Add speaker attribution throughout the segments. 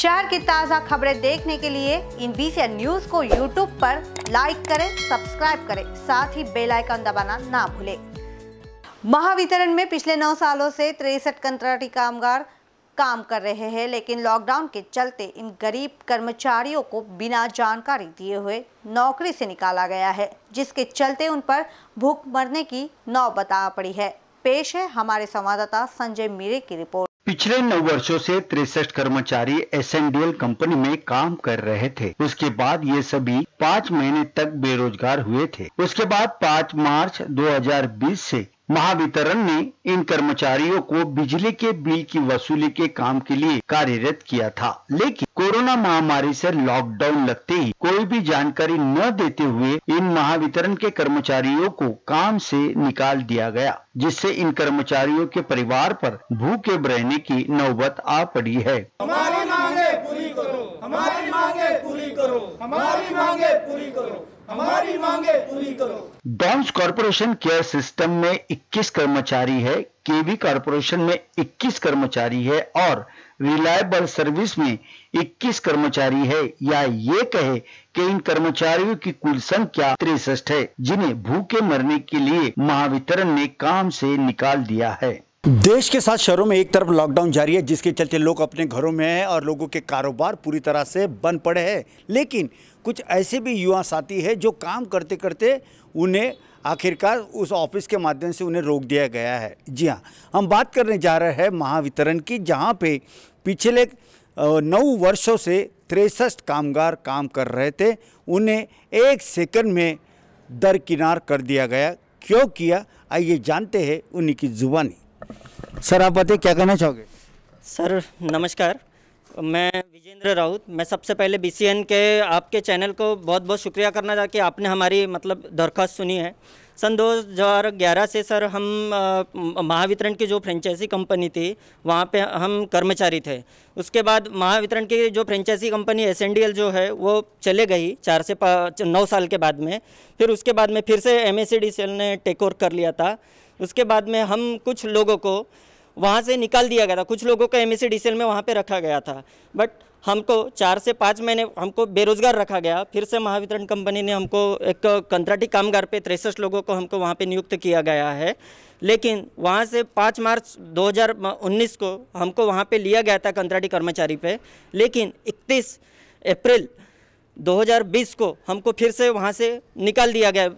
Speaker 1: शहर की ताज़ा खबरें देखने के लिए इन बीसी न्यूज को यूट्यूब पर लाइक करें सब्सक्राइब करें साथ ही बेल आइकन दबाना ना भूलें महावितरण में पिछले नौ सालों से तिरसठ कंत्राटी कामगार काम कर रहे हैं लेकिन लॉकडाउन के चलते इन गरीब कर्मचारियों को बिना जानकारी दिए हुए नौकरी से निकाला गया है जिसके चलते उन पर भूख मरने की नौबत आ पड़ी है पेश है हमारे संवाददाता संजय मीरे की रिपोर्ट
Speaker 2: पिछले नौ वर्षों से तिरसठ कर्मचारी एस कंपनी में काम कर रहे थे उसके बाद ये सभी पाँच महीने तक बेरोजगार हुए थे उसके बाद पाँच मार्च 2020 से महावितरण ने इन कर्मचारियों को बिजली के बिल की वसूली के काम के लिए कार्यरत किया था लेकिन कोरोना महामारी से लॉकडाउन लगते ही कोई भी जानकारी न देते हुए इन महावितरण के कर्मचारियों को काम से निकाल दिया गया जिससे इन कर्मचारियों के परिवार पर भूखे रहने की नौबत आ पड़ी है हमारी मांगे
Speaker 3: पूरी करो हमारी मांगे पूरी करो हमारी मांगे पूरी करो हमारी मांगे पूरी
Speaker 2: करो डॉन्स कॉरपोरेशन केयर सिस्टम में 21 कर्मचारी है केवी कॉरपोरेशन में 21 कर्मचारी है और रिलायबल सर्विस में 21 कर्मचारी है या ये कहे कि इन कर्मचारियों की कुल संख्या तिरसठ है जिन्हें भूखे मरने के लिए महावितरण ने काम से निकाल
Speaker 3: दिया है देश के साथ शहरों में एक तरफ लॉकडाउन जारी है जिसके चलते लोग अपने घरों में हैं और लोगों के कारोबार पूरी तरह से बंद पड़े हैं लेकिन कुछ ऐसे भी युवा साथी हैं जो काम करते करते उन्हें आखिरकार उस ऑफिस के माध्यम से उन्हें रोक दिया गया है जी हाँ हम बात करने जा रहे हैं महावितरण की जहाँ पे पिछले नौ वर्षों से तिरसठ कामगार काम कर रहे थे उन्हें एक सेकंड में दरकिनार कर दिया गया क्यों किया आइए जानते हैं उन्हीं की जुबानी सर आप बताइए क्या कहना चाहोगे सर
Speaker 4: नमस्कार मैं विजेंद्र राउत मैं सबसे पहले बी के आपके चैनल को बहुत बहुत शुक्रिया करना था कि आपने हमारी मतलब दरख्वास्त सुनी है सन 2011 से सर हम महावितरण की जो फ्रेंचाइजी कंपनी थी वहाँ पे हम कर्मचारी थे उसके बाद महावितरण की जो फ्रेंचाइजी कंपनी एस जो है वो चले गई चार से पाँच नौ साल के बाद में फिर उसके बाद में फिर से एम ने टेक ओवर कर लिया था उसके बाद में हम कुछ लोगों को वहाँ से निकाल दिया गया था कुछ लोगों को एम एस में वहाँ पर रखा गया था बट हमको चार से पाँच महीने हमको बेरोजगार रखा गया फिर से महावितरण कंपनी ने हमको एक कंत्राटी कामगार पे तिरसठ लोगों को हमको वहाँ पे नियुक्त किया गया है लेकिन वहाँ से पाँच मार्च 2019 को हमको वहाँ पे लिया गया था कंत्राटी कर्मचारी पे लेकिन 31 अप्रैल 2020 को हमको फिर से वहाँ से निकाल दिया गया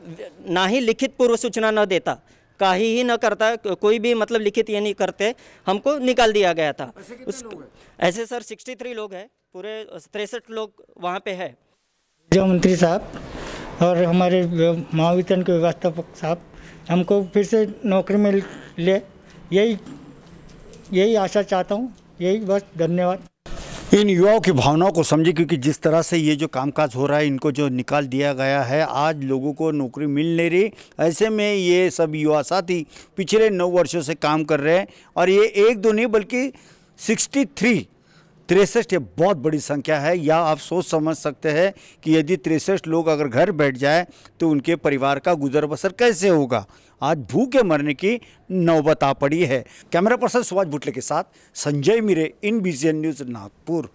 Speaker 4: ना ही लिखित पूर्व सूचना न देता का ही न करता कोई भी मतलब लिखित ये नहीं करते हमको निकाल दिया गया था उस ऐसे सर 63 लोग हैं पूरे तिरसठ लोग वहाँ पे है
Speaker 3: जो मंत्री साहब और हमारे महावितरण के व्यवस्थापक साहब हमको फिर से नौकरी में ले यही यही आशा चाहता हूँ यही बस धन्यवाद इन युवाओं की भावनाओं को समझे क्योंकि जिस तरह से ये जो कामकाज हो रहा है इनको जो निकाल दिया गया है आज लोगों को नौकरी मिल नहीं रही ऐसे में ये सब युवा साथी पिछले नौ वर्षों से काम कर रहे हैं और ये एक दो नहीं बल्कि सिक्सटी थ्री तिरसठ ये बहुत बड़ी संख्या है या आप सोच समझ सकते हैं कि यदि तिरसठ लोग अगर घर बैठ जाए तो उनके परिवार का गुजर बसर कैसे होगा आज भूखे मरने की नौबत आ पड़ी है कैमरा पर्सन सुभाष भुटले के साथ संजय मिरे इन बीजेन न्यूज़ नागपुर